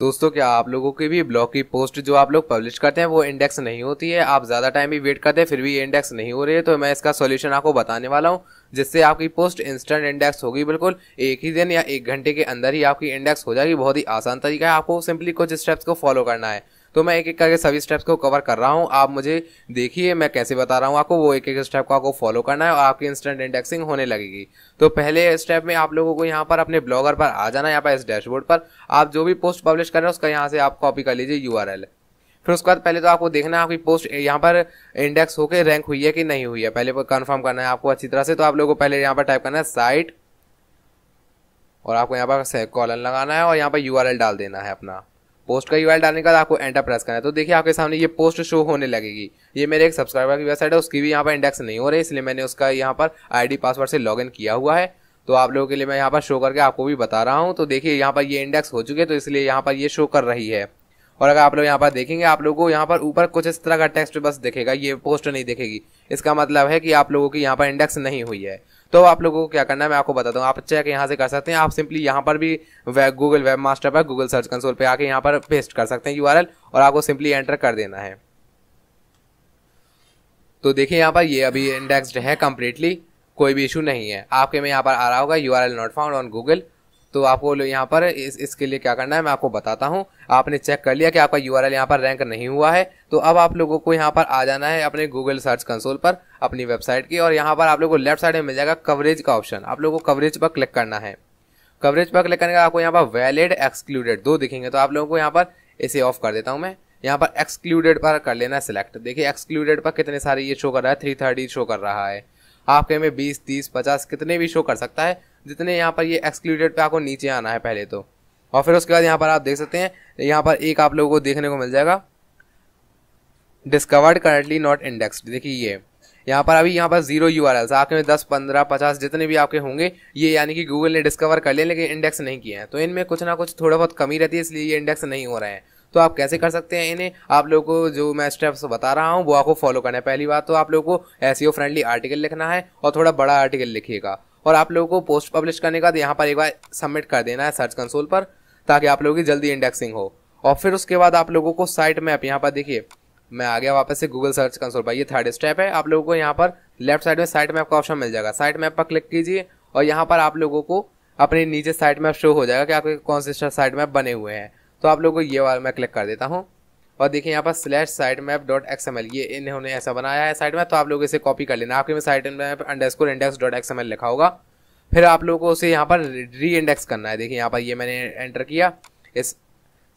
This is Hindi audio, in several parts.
दोस्तों क्या आप लोगों की भी ब्लॉग की पोस्ट जो आप लोग पब्लिश करते हैं वो इंडेक्स नहीं होती है आप ज़्यादा टाइम भी वेट करते हैं फिर भी ये इंडेक्स नहीं हो रही है तो मैं इसका सॉल्यूशन आपको बताने वाला हूँ जिससे आपकी पोस्ट इंस्टेंट इंडेक्स होगी बिल्कुल एक ही दिन या एक घंटे के अंदर ही आपकी इंडेक्स हो जाएगी बहुत ही आसान तरीका है आपको सिंपली कुछ स्टेप्स को फॉलो करना है तो मैं एक एक करके सभी स्टेप्स को कवर कर रहा हूँ आप मुझे देखिए मैं कैसे बता रहा हूँ आपको वो एक एक स्टेप को आपको फॉलो करना है और आपकी इंस्टेंट इंडेक्सिंग होने लगेगी तो पहले स्टेप में आप लोगों को यहाँ पर अपने ब्लॉगर पर आ जाना यहाँ पर इस डैशबोर्ड पर आप जो भी पोस्ट पब्लिश कर रहे हैं उसका यहाँ से आप कॉपी कर लीजिए यू फिर उसके बाद पहले तो आपको देखना है आपकी पोस्ट यहाँ पर इंडेक्स होकर रैंक हुई है कि नहीं हुई है पहले कंफर्म करना है आपको अच्छी तरह से तो आप लोगों को पहले यहाँ पर टाइप करना है साइट और आपको यहाँ पर कॉलन लगाना है और यहाँ पर यू डाल देना है अपना पोस्ट का यूआरएल डालने के बाद आपको एंटर प्रेस करना है तो देखिए आपके सामने ये पोस्ट शो होने लगेगी ये मेरे एक सब्सक्राइबर की वेबसाइट है उसकी भी यहाँ पर इंडेक्स नहीं हो रही इसलिए मैंने उसका यहाँ पर आईडी पासवर्ड से लॉगिन किया हुआ है तो आप लोगों के लिए मैं यहाँ पर शो करके आपको भी बता रहा हूँ तो देखिए यहाँ पर ये इंडेक्स हो चुके तो इसलिए यहाँ पर ये शो कर रही है और अगर आप लोग यहाँ पर देखेंगे आप लोगों को यहाँ पर ऊपर कुछ इस तरह का टेक्स्ट बस दिखेगा ये पोस्ट नहीं दिखेगी इसका मतलब है कि आप लोगों की यहाँ पर इंडेक्स नहीं हुई है तो आप लोगों को क्या करना है मैं आपको बताता हूँ आप चेक यहाँ से कर सकते हैं आप सिंपली यहाँ पर भी गूगल वेब मास्टर पर गूगल सर्च कंसोल पर आके यहाँ पर पेस्ट कर सकते हैं यू और आपको सिंपली एंटर कर देना है तो देखिए यहाँ पर ये अभी इंडेक्सड है कम्प्लीटली कोई भी इशू नहीं है आपके में यहाँ पर आ रहा होगा U R L not found on Google तो आपको यहाँ पर इस, इसके लिए क्या करना है मैं आपको बताता हूँ आपने चेक कर लिया कि आपका यू आर यहाँ पर रैंक नहीं हुआ है तो अब आप लोगों को यहाँ पर आ जाना है अपने गूगल सर्च कंसोल पर अपनी वेबसाइट की और यहाँ पर आप लोगों को लेफ्ट साइड में मिल जाएगा कवरेज का ऑप्शन आप लोगों को कवरेज पर क्लिक करना है कवरेज पर क्लिक करने का आपको यहाँ पर वैलिड एक्सक्लूडेड दो दिखेंगे तो आप लोगों को यहाँ पर इसे ऑफ कर देता हूँ मैं यहाँ पर एक्सक्लूडेड पर कर लेना सिलेक्ट देखिए एक्सक्लूडेड पर कितने सारे ये शो कर रहा है थ्री थर्टी शो कर रहा है आपके में बीस तीस पचास कितने भी शो कर सकता है जितने यहाँ पर ये एक्सक्लूडेड पे आपको नीचे आना है पहले तो और फिर उसके बाद यहाँ पर आप देख सकते हैं यहाँ पर एक आप लोगों को देखने को मिल जाएगा डिस्कवर्ड करंटली नॉट इंडेक्स देखिए ये यहाँ पर अभी यहाँ पर जीरो यू आर एल्स आपके में दस पंद्रह पचास जितने भी आपके होंगे ये यानी कि गूगल ने डिस्कवर कर लिया लेकिन इंडेक्स नहीं किया है तो इनमें कुछ ना कुछ थोड़ा बहुत कमी रहती है इसलिए ये इंडेक्स नहीं हो रहे हैं तो आप कैसे कर सकते हैं इन्हें आप लोगों को जो मैं स्टेप्स बता रहा हूँ वो आपको फॉलो करना है पहली बात तो आप लोगों को एस फ्रेंडली आर्टिकल लिखना है और थोड़ा बड़ा आर्टिकल लिखिएगा और आप लोगों को पोस्ट पब्लिश करने का यहाँ पर एक बार सबमिट कर देना है सर्च कंसोल पर ताकि आप लोगों की जल्दी इंडेक्सिंग हो और फिर उसके बाद आप लोगों को साइट मैप यहाँ पर देखिए मैं आ गया वापस से गूगल सर्च कंसोल पर ये थर्ड स्टेप है आप लोगों को यहाँ पर लेफ्ट साइड में साइट मैप का ऑप्शन मिल जाएगा साइट मैप पर क्लिक कीजिए और यहाँ पर आप लोगों को अपने नीचे साइट मैप शो हो जाएगा कि आपके कौन से साइट मैप बने हुए हैं तो आप लोगों को ये वाला मैं क्लिक कर देता हूँ और देखिए यहाँ पर slash site map dot X M L ये इन्होंने ऐसा बनाया है साइड मैप तो आप लोग इसे कॉपी कर लेना आपके में site map underscore index dot X M L लिखा होगा फिर आप लोगों को उसे यहाँ पर री इंडेक्स करना है देखिए यहाँ पर ये मैंने एंटर किया इस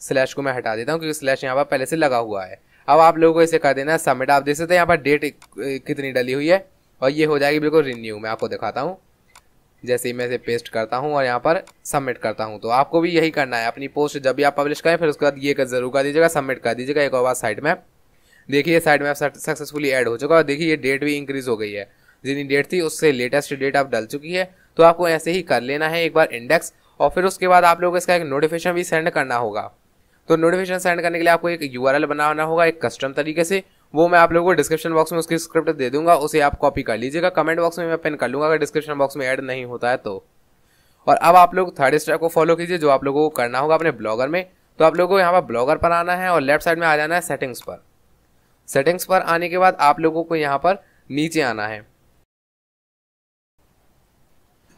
स्लैश को मैं हटा देता हूँ क्योंकि स्लैश यहाँ पर पहले से लगा हुआ है अब आप लोगों को इसे कर देना है सबमिट आप देख सकते हैं यहाँ पर डेट कितनी डली हुई है और ये हो जाएगी बिल्कुल रिन्यू मैं आपको दिखाता हूँ जैसे ही मैं इसे पेस्ट करता हूँ और यहाँ पर सबमिट करता हूँ तो आपको भी यही करना है अपनी पोस्ट जब भी आप पब्लिश करें फिर उसके बाद ये कर जरूर कर दीजिएगा सबमिट कर दीजिएगा एक और बार साइड मैप देखिए साइड मैप सक्सेसफुली ऐड हो चुका है और देखिए ये डेट भी इंक्रीज हो गई है जितनी डेट थी उससे लेटेस्ट डेट आप डल चुकी है तो आपको ऐसे ही कर लेना है एक बार इंडेक्स और फिर उसके बाद आप लोगों को इसका एक नोटिफिकेशन भी सेंड करना होगा तो नोटिफिकेशन सेंड करने के लिए आपको एक यू बनाना होगा एक कस्टम तरीके से वो मैं आप लोगों को डिस्क्रिप्शन बॉक्स में उसकी स्क्रिप्ट दे दूंगा उसे आप कॉपी कर लीजिएगा कमेंट बॉक्स में मैं पिन कर लूंगा अगर डिस्क्रिप्शन बॉक्स में ऐड नहीं होता है तो और अब आप लोग थर्ड स्टेप को फॉलो कीजिए जो आप लोगों को करना होगा अपने ब्लॉगर में तो आप लोगों को यहाँ पर ब्लॉगर पर आना है और लेफ्ट साइड में आ जाना है सेटिंग्स पर सेटिंग्स पर आने के बाद आप लोगों को यहाँ पर नीचे आना है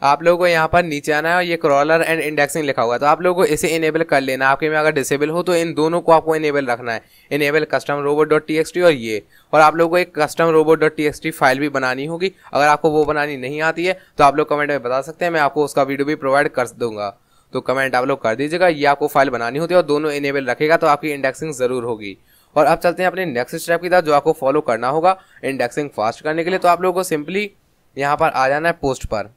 आप लोगों को यहाँ पर नीचे आना है और ये क्रॉलर एंड इंडेक्सिंग लिखा हुआ है तो आप लोगों को इसे इनेबल कर लेना आपके में अगर डिसेबल हो तो इन दोनों को आपको इनेबल रखना है enable custom robot dot T और ये और आप लोगों को एक custom robot dot T file भी बनानी होगी अगर आपको वो बनानी नहीं आती है तो आप लोग कमेंट में बता सकते हैं मैं आपको उसका वीडियो भी प्रोवाइड कर दूंगा तो कमेंट आप लोग कर दीजिएगा ये आपको फाइल बनानी होती है और दोनों इनेबल रखेगा तो आपकी इंडेक्सिंग ज़रूर होगी और अब चलते हैं अपने नेक्स्ट स्टेप की तरफ जो आपको फॉलो करना होगा इंडेक्सिंग फास्ट करने के लिए तो आप लोगों को सिंपली यहाँ पर आ जाना है पोस्ट पर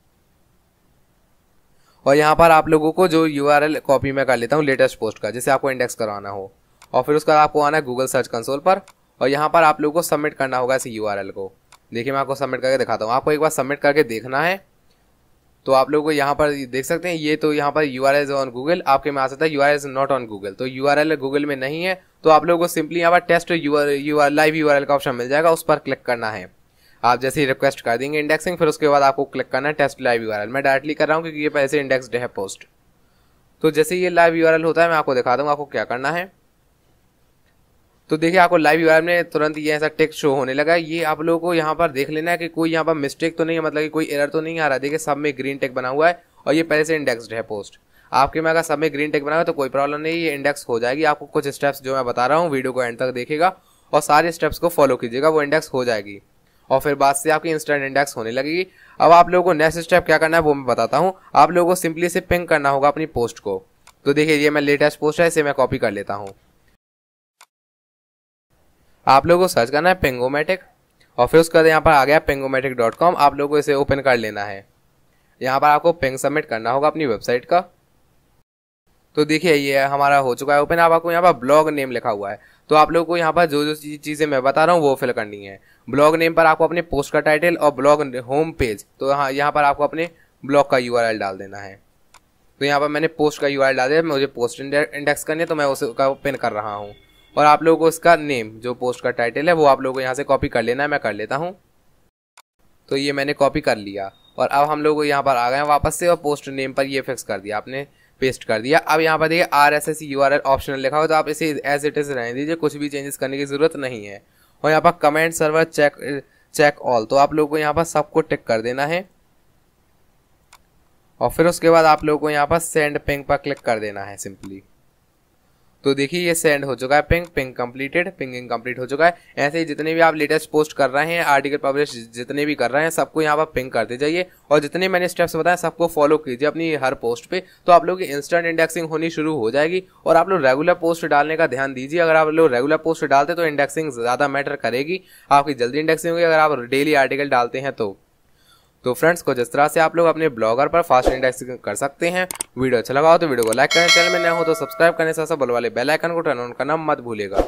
और यहाँ पर आप लोगों को जो यू कॉपी में कर लेता हूँ लेटेस्ट पोस्ट का जैसे आपको इंडेक्स करवाना हो और फिर उसका आपको आना है गूगल सर्च कंसोल पर और यहाँ पर आप लोगों को सबमिट करना होगा इस यू को देखिए मैं आपको सबमिट करके दिखाता हूँ आपको एक बार सबमिट करके देखना है तो आप लोगों को यहाँ पर देख सकते हैं ये तो यहाँ पर U R is on Google आपके में आ सकता है U R is not on Google तो यू आर एल गूगल में नहीं है तो आप लोगों को सिंपली यहाँ पर test U R live U R L का ऑप्शन मिल जाएगा उस पर क्लिक करना है आप जैसे ही रिक्वेस्ट कर देंगे इंडेक्सिंग फिर उसके बाद आपको क्लिक करना है टेस्ट लाइव यू मैं डायरेक्टली कर रहा हूँ क्योंकि ये पैसे इंडेक्सड है पोस्ट तो जैसे ये लाइव यू होता है मैं आपको दिखा दूँगा आपको क्या करना है तो देखिए आपको लाइव यू में तुरंत ये ऐसा टेक्स्ट शो होने लगा ये आप लोगों को यहाँ पर देख लेना है कि कोई यहाँ पर मिस्टेक तो नहीं है मतलब कि कोई एरर तो नहीं आ रहा देखिए सब में ग्रीन टेक बना हुआ है और ये पहले से इंडेक्सड है पोस्ट आपके में अगर सब में ग्रीन टेक बना हुआ तो कोई प्रॉब्लम नहीं ये इंडेक्स हो जाएगी आपको कुछ स्टेप्स जो मैं बता रहा हूँ वीडियो को एंड तक देखेगा और सारे स्टेप्स को फॉलो कीजिएगा वो इंडेक्स हो जाएगी और फिर बाद से आपकी इंस्टेंट इंडेक्स होने लगेगी अब आप लोगों को नेक्स्ट स्टेप क्या करना है वो मैं बताता हूँ आप लोगों को सिंपली से पिंग करना होगा अपनी पोस्ट को तो देखिए ये मैं लेटेस्ट पोस्ट है इसे मैं कॉपी कर लेता हूँ आप लोगों को सर्च करना है पेंगोमेटिक और फिर उसके बाद यहाँ पर आ गया पेंगोमेटिक डॉट कॉम आप लोगों को इसे ओपन कर लेना है यहाँ पर आपको पिंग सबमिट करना होगा अपनी वेबसाइट का तो देखिए ये हमारा हो चुका है ओपन अब आपको यहाँ पर ब्लॉग नेम लिखा हुआ है तो आप लोगों को यहाँ पर जो जो चीज़ें मैं बता रहा हूँ वो फिल करनी है ब्लॉग नेम पर आपको अपने पोस्ट का टाइटल और ब्लॉग होम पेज तो हाँ यहाँ पर आपको अपने ब्लॉग का यू डाल देना है तो यहाँ पर मैंने पोस्ट का यू डाल दिया मुझे पोस्ट इंडेक्स करनी है तो मैं उसका पिन कर रहा हूँ और आप लोगों को इसका नेम जो पोस्ट का टाइटल है वो आप लोगों को यहाँ से कॉपी कर लेना है मैं कर लेता हूँ तो ये मैंने कॉपी कर लिया और अब हम लोग यहाँ पर आ गए हैं वापस से और पोस्ट नेम पर ये फिक्स कर दिया आपने पेस्ट कर दिया अब यहाँ पर देखिए R S S U R L optional लिखा हो तो आप इसे एज इट इज रहने दीजिए कुछ भी चेंजेस करने की ज़रूरत नहीं है और यहाँ पर comment server check check all तो आप लोगों को यहाँ पर सबको टिक कर देना है और फिर उसके बाद आप लोगों को यहाँ पर सेंड पिंग पर क्लिक कर देना है सिंपली तो देखिए ये सेंड हो चुका है ping ping completed pinging complete हो चुका है ऐसे ही जितने भी आप लेटेस्ट पोस्ट कर रहे हैं आर्टिकल पब्लिश जितने भी कर रहे हैं सबको यहाँ पर पिंग करते जाइए और जितने मैंने स्टेप्स बताए सबको फॉलो कीजिए अपनी हर पोस्ट पे तो आप लोग की इंस्टेंट इंडेक्सिंग होनी शुरू हो जाएगी और आप लोग रेगुलर पोस्ट डालने का ध्यान दीजिए अगर आप लोग रेगुलर पोस्ट डालते तो इंडेक्सिंग ज़्यादा मैटर करेगी आपकी जल्दी इंडेक्सिंग होगी अगर आप डेली आर्टिकल डालते हैं तो तो फ्रेंड्स को जिस तरह से आप लोग अपने ब्लॉगर पर फास्ट इंडेक्स कर सकते हैं वीडियो अच्छा लगा हो तो वीडियो को लाइक करें चैनल में नया हो तो सब्सक्राइब करने से बल वाले बेलाइकन को टर्न ऑन करना मत भूलेगा